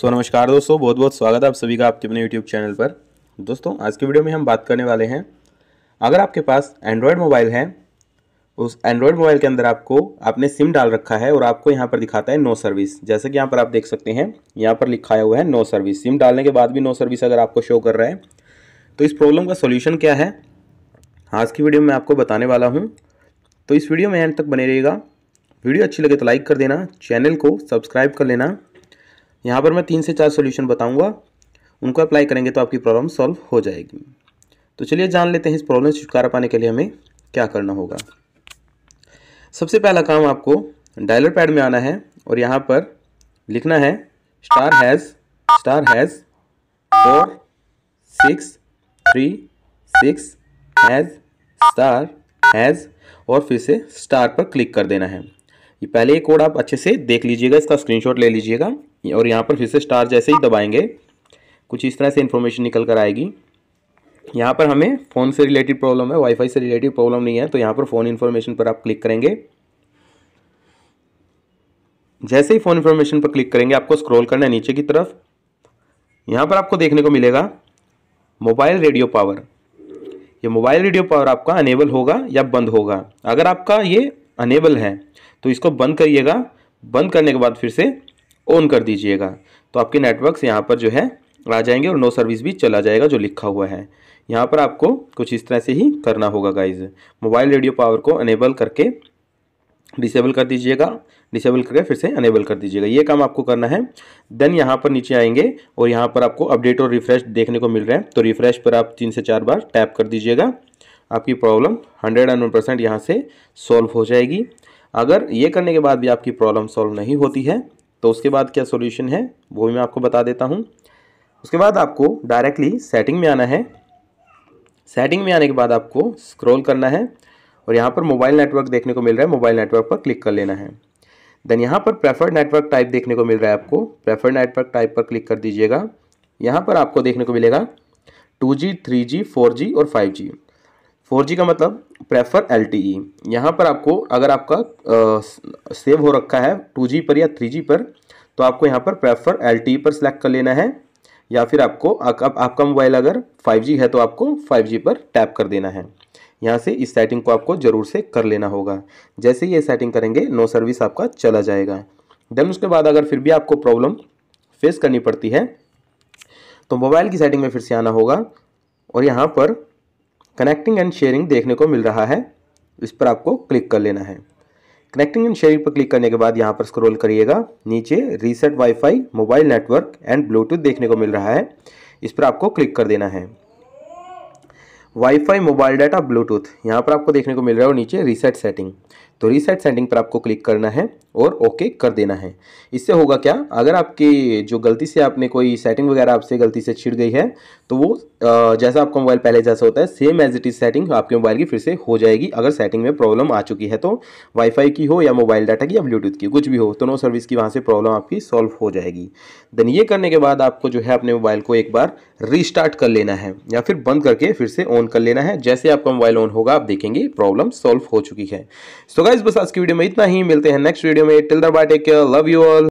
सो so, नमस्कार दोस्तों बहुत बहुत स्वागत है आप सभी का आपके अपने यूट्यूब चैनल पर दोस्तों आज की वीडियो में हम बात करने वाले हैं अगर आपके पास एंड्रॉयड मोबाइल है उस एंड्रॉयड मोबाइल के अंदर आपको आपने सिम डाल रखा है और आपको यहाँ पर दिखाता है नो सर्विस जैसे कि यहाँ पर आप देख सकते हैं यहाँ पर लिखा हुआ है नो सर्विस सिम डालने के बाद भी नो सर्विस अगर आपको शो कर रहा है तो इस प्रॉब्लम का सोल्यूशन क्या है आज की वीडियो में आपको बताने वाला हूँ तो इस वीडियो में एंड तक बने रहेगा वीडियो अच्छी लगे तो लाइक कर देना चैनल को सब्सक्राइब कर लेना यहाँ पर मैं तीन से चार सोल्यूशन बताऊँगा उनको अप्लाई करेंगे तो आपकी प्रॉब्लम सॉल्व हो जाएगी तो चलिए जान लेते हैं इस प्रॉब्लम से छुटकारा पाने के लिए हमें क्या करना होगा सबसे पहला काम आपको डायलर पैड में आना है और यहाँ पर लिखना है star hash star hash four six three six hash star hash और फिर से स्टार पर क्लिक कर देना है ये पहले ही कोड आप अच्छे से देख लीजिएगा इसका स्क्रीनशॉट ले लीजिएगा और यहाँ पर फिर से स्टार जैसे ही दबाएंगे कुछ इस तरह से इन्फॉर्मेशन निकल कर आएगी यहाँ पर हमें फ़ोन से रिलेटेड प्रॉब्लम है वाईफाई से रिलेटेड प्रॉब्लम नहीं है तो यहाँ पर फ़ोन इन्फॉर्मेशन पर आप क्लिक करेंगे जैसे ही फ़ोन इन्फॉर्मेशन पर क्लिक करेंगे आपको स्क्रॉल करना है नीचे की तरफ यहाँ पर आपको देखने को मिलेगा मोबाइल रेडियो पावर ये मोबाइल रेडियो पावर आपका अनेबल होगा या बंद होगा अगर आपका ये अनेबल है तो इसको बंद करिएगा बंद करने के बाद फिर से ऑन कर दीजिएगा तो आपके नेटवर्क्स यहाँ पर जो है आ जाएंगे और नो सर्विस भी चला जाएगा जो लिखा हुआ है यहाँ पर आपको कुछ इस तरह से ही करना होगा गाइज मोबाइल रेडियो पावर को अनेबल करके डिसेबल कर दीजिएगा डिसेबल करके फिर से अनेबल कर दीजिएगा ये काम आपको करना है देन यहाँ पर नीचे आएंगे और यहाँ पर आपको अपडेट और रिफ्रेश देखने को मिल रहा है तो रिफ्रेश पर आप तीन से चार बार टैप कर दीजिएगा आपकी problem hundred and one percent यहाँ से सॉल्व हो जाएगी अगर ये करने के बाद भी आपकी प्रॉब्लम सॉल्व नहीं होती है तो उसके बाद क्या सोल्यूशन है वो भी मैं आपको बता देता हूँ उसके बाद आपको डायरेक्टली सेटिंग में आना है सेटिंग में आने के बाद आपको स्क्रॉल करना है और यहाँ पर मोबाइल नेटवर्क देखने को मिल रहा है मोबाइल नेटवर्क पर क्लिक कर लेना है देन यहाँ पर प्रेफर्ड नेटवर्क टाइप देखने को मिल रहा है आपको प्रेफर्ड नेटवर्क टाइप पर क्लिक कर दीजिएगा यहाँ पर आपको देखने को मिलेगा two G three G four G और फाइव जी फोर का मतलब प्रेफर एल टी ई यहाँ पर आपको अगर आपका आ, सेव हो रखा है टू जी पर या थ्री जी पर तो आपको यहाँ पर प्रेफर एल टी ई पर सेलेक्ट कर लेना है या फिर आपको आप, आपका मोबाइल अगर फाइव जी है तो आपको फाइव जी पर टैप कर देना है यहाँ से इस सेटिंग को आपको ज़रूर से कर लेना होगा जैसे ही ये सेटिंग करेंगे नो सर्विस आपका चला जाएगा देन उसके बाद अगर फिर भी आपको प्रॉब्लम फेस करनी पड़ती है तो मोबाइल की सेटिंग में फिर से आना होगा और यहाँ पर कनेक्टिंग एंड शेयरिंग देखने को मिल रहा है इस पर आपको क्लिक कर लेना है कनेक्टिंग एंड शेयरिंग पर क्लिक करने के बाद यहाँ पर स्क्रॉल करिएगा नीचे reset wifi mobile network and Bluetooth देखने को मिल रहा है इस पर आपको क्लिक कर देना है वाईफाई मोबाइल डाटा ब्लूटूथ यहाँ पर आपको देखने को मिल रहा है और नीचे रीसेट सेटिंग तो रीसेट सेटिंग पर आपको क्लिक करना है और ओके कर देना है इससे होगा क्या अगर आपकी जो गलती से आपने कोई सेटिंग वगैरह आपसे गलती से छिड़ गई है तो वो जैसा आपका मोबाइल पहले जैसा होता है same as it is setting आपके मोबाइल की फिर से हो जाएगी अगर सेटिंग में प्रॉब्लम आ चुकी है तो वाईफाई की हो या मोबाइल डाटा की या ब्लूटूथ की कुछ भी हो तो नो सर्विस की वहाँ से प्रॉब्लम आपकी सॉल्व हो जाएगी देन ये करने के बाद आपको जो है अपने मोबाइल को एक बार रीस्टार्ट कर लेना है या फिर बंद करके फिर से ऑन कर लेना है जैसे आपका मोबाइल ऑन होगा आप देखेंगे प्रॉब्लम सॉल्व हो चुकी है सो so गाइज बस आज की वीडियो में इतना ही मिलते हैं नेक्स्ट वीडियो में till the bye take care love you all